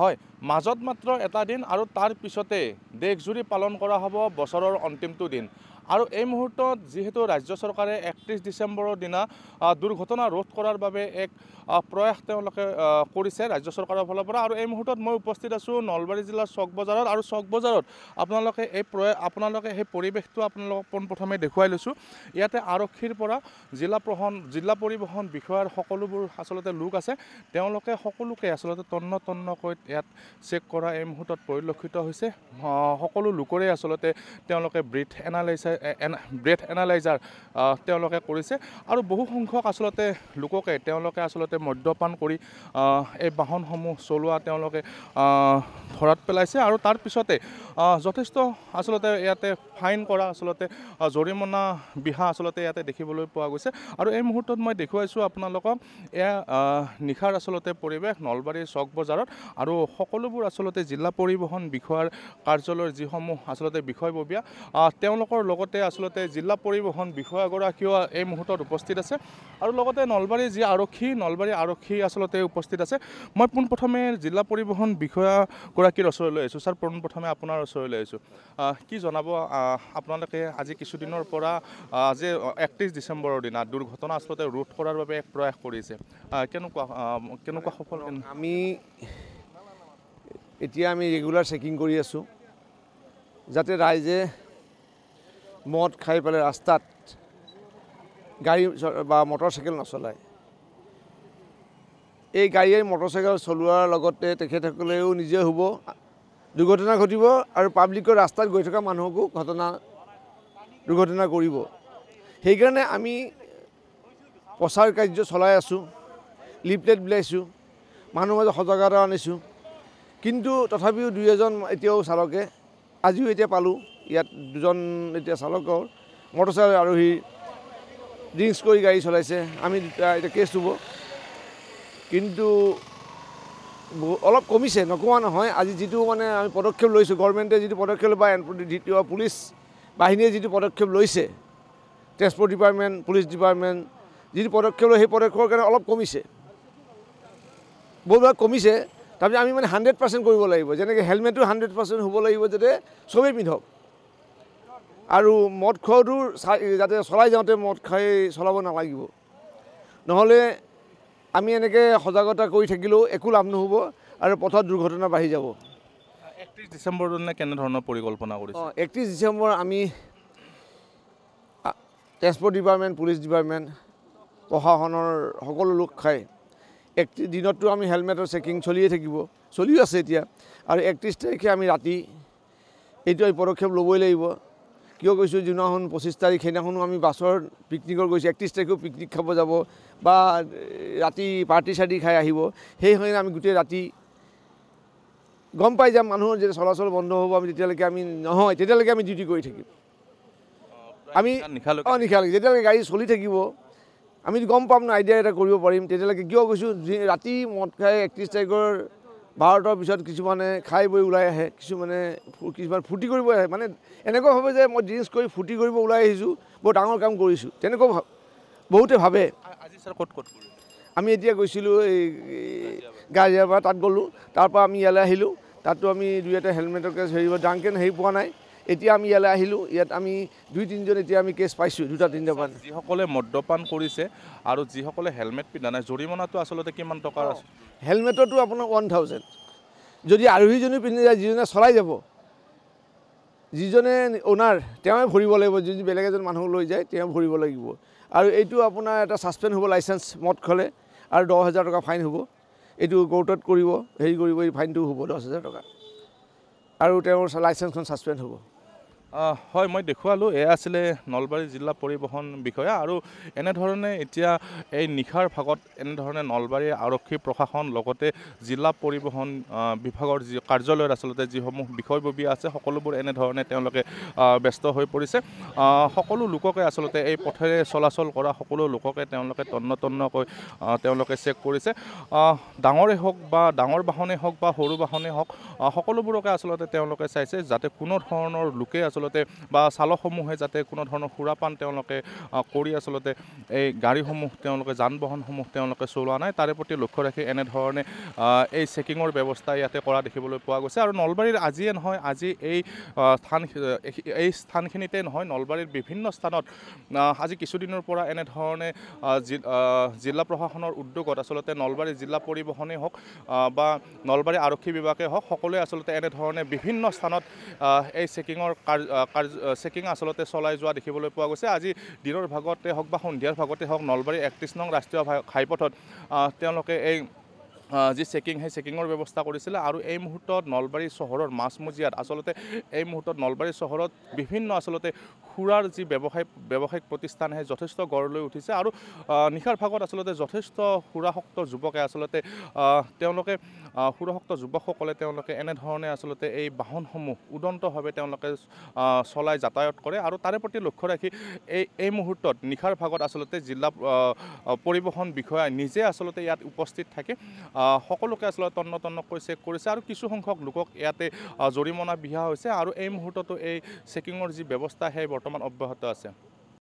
হয় মাজত মাত্ৰ এটা দিন আৰু তাৰ পিছতে দেশজুৰি পালন কৰা হ'ব বছৰৰ অন্তিমটো দিন আৰু এই মুহূৰ্তত যিহেতু ৰাজ্য চৰকাৰে একত্ৰিছ ডিচেম্বৰৰ দিনা দুৰ্ঘটনা ৰোধ কৰাৰ বাবে এক প্ৰয়াস তেওঁলোকে কৰিছে ৰাজ্য চৰকাৰৰ ফালৰ পৰা আৰু এই মুহূৰ্তত মই উপস্থিত আছোঁ নলবাৰী জিলাৰ চক বজাৰত আৰু চক বজাৰত আপোনালোকে এই প্ৰয়াস আপোনালোকে সেই পৰিৱেশটো আপোনালোকক পোনপ্ৰথমে দেখুৱাই লৈছোঁ ইয়াতে আৰক্ষীৰ পৰা জিলা প্ৰহণ জিলা পৰিবহণ বিষয়াৰ সকলোবোৰ আচলতে লোক আছে তেওঁলোকে সকলোকে আচলতে তন্ন তন্নকৈ ইয়াত চেক কৰা এই মুহূৰ্তত পৰিলক্ষিত হৈছে সকলো লোকৰে আচলতে তেওঁলোকে ব্ৰিথ এনালাইচাইছ ব্ৰেথ এনালাইজাৰ তেওঁলোকে কৰিছে আৰু বহু সংখ্যক আচলতে লোককে তেওঁলোকে আচলতে মদ্যপান কৰি এই বাহনসমূহ চলোৱা তেওঁলোকে ধৰাত পেলাইছে আৰু তাৰপিছতে যথেষ্ট আচলতে ইয়াতে ফাইন কৰা আচলতে জৰিমনা বিহা আচলতে ইয়াতে দেখিবলৈ পোৱা গৈছে আৰু এই মুহূৰ্তত মই দেখুৱাইছোঁ আপোনালোকক এয়া নিশাৰ আচলতে পৰিৱেশ নলবাৰীৰ চক বজাৰত আৰু সকলোবোৰ আচলতে জিলা পৰিবহণ বিষয়াৰ কাৰ্যালয়ৰ যিসমূহ আচলতে বিষয়ববীয়া তেওঁলোকৰ লগত লগতে আচলতে জিলা পৰিবহণ বিষয়াগৰাকীও এই মুহূৰ্তত উপস্থিত আছে আৰু লগতে নলবাৰী যি আৰক্ষী নলবাৰী আৰক্ষী আচলতে উপস্থিত আছে মই পোনপ্ৰথমে জিলা পৰিবহণ বিষয়াগৰাকীৰ ওচৰলৈ আহিছোঁ ছাৰ পোনপ্ৰথমে আপোনাৰ ওচৰলৈ আহিছোঁ কি জনাব আপোনালোকে আজি কিছুদিনৰ পৰা যে একত্ৰিছ ডিচেম্বৰৰ দিনা দুৰ্ঘটনা আচলতে ৰোধ কৰাৰ বাবে এক প্ৰয়াস কৰিছে কেনেকুৱা কেনেকুৱা সফল আমি এতিয়া আমি ৰেগুলাৰ চেকিং কৰি আছোঁ যাতে ৰাইজে মদ খাই পেলাই ৰাস্তাত গাড়ী বা মটৰচাইকেল নচলায় এই গাড়ীয়ে মটৰচাইকেল চলোৱাৰ লগতে তেখেতসকলেও নিজে হ'ব দুৰ্ঘটনা ঘটিব আৰু পাব্লিকৰ ৰাস্তাত গৈ থকা মানুহকো ঘটনা দুৰ্ঘটনা কৰিব সেইকাৰণে আমি প্ৰচাৰ কাৰ্য চলাই আছোঁ লিপলেট বিলাইছোঁ মানুহৰ মাজত সজাগতা আনিছোঁ কিন্তু তথাপিও দুই এজন এতিয়াও চালকে আজিও এতিয়া পালোঁ ইয়াত দুজন এতিয়া চালকৰ মটৰচাইকেল আৰোহী ড্ৰিংকছ কৰি গাড়ী চলাইছে আমি দুটা এতিয়া কেছ হ'ব কিন্তু অলপ কমিছে নকমা নহয় আজি যিটো মানে আমি পদক্ষেপ লৈছোঁ গভৰ্ণমেণ্টে যিটো পদক্ষেপ বা এন দ্বিতীয় পুলিচ বাহিনীয়ে যিটো পদক্ষেপ লৈছে ট্ৰেন্সপৰ্ট ডিপাৰ্টমেণ্ট পুলিচ ডিপাৰ্টমেণ্ট যিটো পদক্ষেপ লৈ সেই পদক্ষেপৰ কাৰণে অলপ কমিছে বহুতভাগ কমিছে তাৰপিছত আমি মানে হাণ্ড্ৰেড পাৰ্চেণ্ট কৰিব লাগিব যেনেকৈ হেলমেটটো হাণ্ড্ৰেড পাৰ্চেণ্ট হ'ব লাগিব যাতে চবেই পিন্ধক আৰু মদ খোৱাটো যাতে চলাই যাওঁতে মদ খাই চলাব নালাগিব নহ'লে আমি এনেকৈ সজাগতা কৰি থাকিলেও একো লাভ নহ'ব আৰু পথত দুৰ্ঘটনা বাঢ়ি যাব একত্ৰিছ ডিচেম্বৰ কেনেধৰণৰ পৰিকল্পনা কৰি একত্ৰিছ ডিচেম্বৰ আমি ট্ৰেন্সপৰ্ট ডিপাৰ্টমেণ্ট পুলিচ ডিপাৰ্টমেণ্ট প্ৰশাসনৰ সকলো লোক খাই একত্ৰিছ দিনততো আমি হেলমেটৰ চেকিং চলিয়ে থাকিব চলিও আছে এতিয়া আৰু একত্ৰিছ তাৰিখে আমি ৰাতি এইটো পদক্ষেপ ল'বই লাগিব কিয় কৈছোঁ যোনদিনাখন পঁচিছ তাৰিখ সেইদিনাখনো আমি বাছৰ পিকনিকৰ গৈছোঁ একত্ৰিছ তাৰিখেও পিকনিক খাব যাব বা ৰাতি পাৰ্টি চাৰ্টি খাই আহিব সেই সময়ত আমি গোটেই ৰাতি গম পাই যাম মানুহৰ যেতিয়া চলাচল বন্ধ হ'ব আমি তেতিয়ালৈকে আমি নহয় তেতিয়ালৈকে আমি ডিউটি কৰি থাকিম আমি অঁ নিশালৈকে যেতিয়ালৈকে গাড়ী চলি থাকিব আমি গম পাম ন আইডিয়া এটা কৰিব পাৰিম তেতিয়ালৈকে কিয় গৈছোঁ ৰাতি মদ খাই একত্ৰিছ তাৰিখৰ ভাৰতৰ পিছত কিছুমানে খাই বৈ ওলাই আহে কিছুমানে কিছুমান ফূৰ্তি কৰিব আহে মানে এনেকুৱা ভাবে যে মই ড্ৰিংকছ কৰি ফূৰ্তি কৰিব ওলাই আহিছোঁ বৰ ডাঙৰ কাম কৰিছোঁ তেনেকুৱা বহুতে ভাবে ক'ত ক'ত আমি এতিয়া গৈছিলোঁ এই গাজিয়াৰ পৰা তাত গ'লোঁ তাৰপৰা আমি ইয়ালৈ আহিলোঁ তাতো আমি দুই এটা হেলমেটকে হেৰি ডাংকেন হেৰি পোৱা নাই এতিয়া আমি ইয়ালৈ আহিলোঁ ইয়াত আমি দুই তিনিজন এতিয়া আমি কেছ পাইছোঁ দুটা তিনিটামান যিসকলে মদ্যপান কৰিছে আৰু যিসকলে হেলমেট পিন্ধা নাই জৰিমনাটো আচলতে কিমান টকাৰ আছে হেলমেটতো আপোনাৰ ওৱান থাউজেণ্ড যদি আৰোহীজনীও পিন্ধি যায় যিজনে চলাই যাব যিজনে অ'নাৰ তেওঁ ভৰিব লাগিব যদি বেলেগ এজন মানুহ লৈ যায় তেওঁ ভৰিব লাগিব আৰু এইটো আপোনাৰ এটা ছাছপেণ্ড হ'ব লাইচেঞ্চ মদ খালে আৰু দহ হাজাৰ টকা ফাইন হ'ব এইটো কোৰ্টত কৰিব হেৰি কৰিব এই ফাইনটো হ'ব দহ হাজাৰ টকা আৰু তেওঁৰ লাইচেঞ্চখন ছাছপেণ্ড হ'ব হয় মই দেখুৱালোঁ এয়া আছিলে নলবাৰী জিলা পৰিবহণ বিষয়া আৰু এনেধৰণে এতিয়া এই নিশাৰ ভাগত এনেধৰণে নলবাৰী আৰক্ষী প্ৰশাসন লগতে জিলা পৰিবহণ বিভাগৰ যি কাৰ্যালয়ৰ আচলতে যিসমূহ বিষয়ববীয়া আছে সকলোবোৰ এনেধৰণে তেওঁলোকে ব্যস্ত হৈ পৰিছে সকলো লোককে আচলতে এই পথেৰে চলাচল কৰা সকলো লোককে তেওঁলোকে তন্ন তন্নকৈ তেওঁলোকে চেক কৰিছে ডাঙৰে হওক বা ডাঙৰ বাহনেই হওক বা সৰু বাহনেই হওক সকলোবোৰকে আচলতে তেওঁলোকে চাইছে যাতে কোনো ধৰণৰ লোকে আচলতে আচলতে বা চালকসমূহে যাতে কোনো ধৰণৰ সুৰাপান তেওঁলোকে কৰি আচলতে এই গাড়ীসমূহ তেওঁলোকে যান বাহনসমূহ তেওঁলোকে চলোৱা নাই তাৰে প্ৰতি লক্ষ্য ৰাখি এনেধৰণে এই চেকিঙৰ ব্যৱস্থা ইয়াতে কৰা দেখিবলৈ পোৱা গৈছে আৰু নলবাৰীৰ আজিয়ে নহয় আজি এই স্থান এই স্থানখিনিতে নহয় নলবাৰীৰ বিভিন্ন স্থানত আজি কিছুদিনৰ পৰা এনেধৰণে জিলা প্ৰশাসনৰ উদ্যোগত আচলতে নলবাৰী জিলা পৰিবহণেই হওক বা নলবাৰী আৰক্ষী বিভাগেই হওক সকলোৱে আচলতে এনেধৰণে বিভিন্ন স্থানত এই চেকিঙৰ কাৰ্য কাৰ্য চেকিং আচলতে চলাই যোৱা দেখিবলৈ পোৱা গৈছে আজি দিনৰ ভাগতে হওক বা সন্ধিয়াৰ ভাগতে হওক নলবাৰী একত্ৰিছ নং ৰাষ্ট্ৰীয় ঘাইপথত তেওঁলোকে এই যি চেকিং সেই চেকিঙৰ ব্যৱস্থা কৰিছিলে আৰু এই মুহূৰ্তত নলবাৰী চহৰৰ মাছমজিয়াত আচলতে এই মুহূৰ্তত নলবাৰী চহৰত বিভিন্ন আচলতে সুৰাৰ যি ব্যৱসায় ব্যৱসায়িক প্ৰতিষ্ঠান সেই যথেষ্ট গঢ় লৈ উঠিছে আৰু নিশাৰ ভাগত আচলতে যথেষ্ট সুৰাসক্ত যুৱকে আচলতে তেওঁলোকে সুৰাসক্ত যুৱকসকলে তেওঁলোকে এনেধৰণে আচলতে এই বাহনসমূহ উদন্তভাৱে তেওঁলোকে চলাই যাতায়ত কৰে আৰু তাৰে প্ৰতি লক্ষ্য ৰাখি এই এই মুহূৰ্তত নিশাৰ ভাগত আচলতে জিলা পৰিবহণ বিষয়া নিজে আচলতে ইয়াত উপস্থিত থাকে সকলোকে আচলতে তন্ন তন্নকৈ চেক কৰিছে আৰু কিছু সংখ্যক লোকক ইয়াতে জৰিমনা বিহা হৈছে আৰু এই মুহূৰ্ততো এই চেকিঙৰ যি ব্যৱস্থা সেই বৰ্তমান অব্যাহত আছে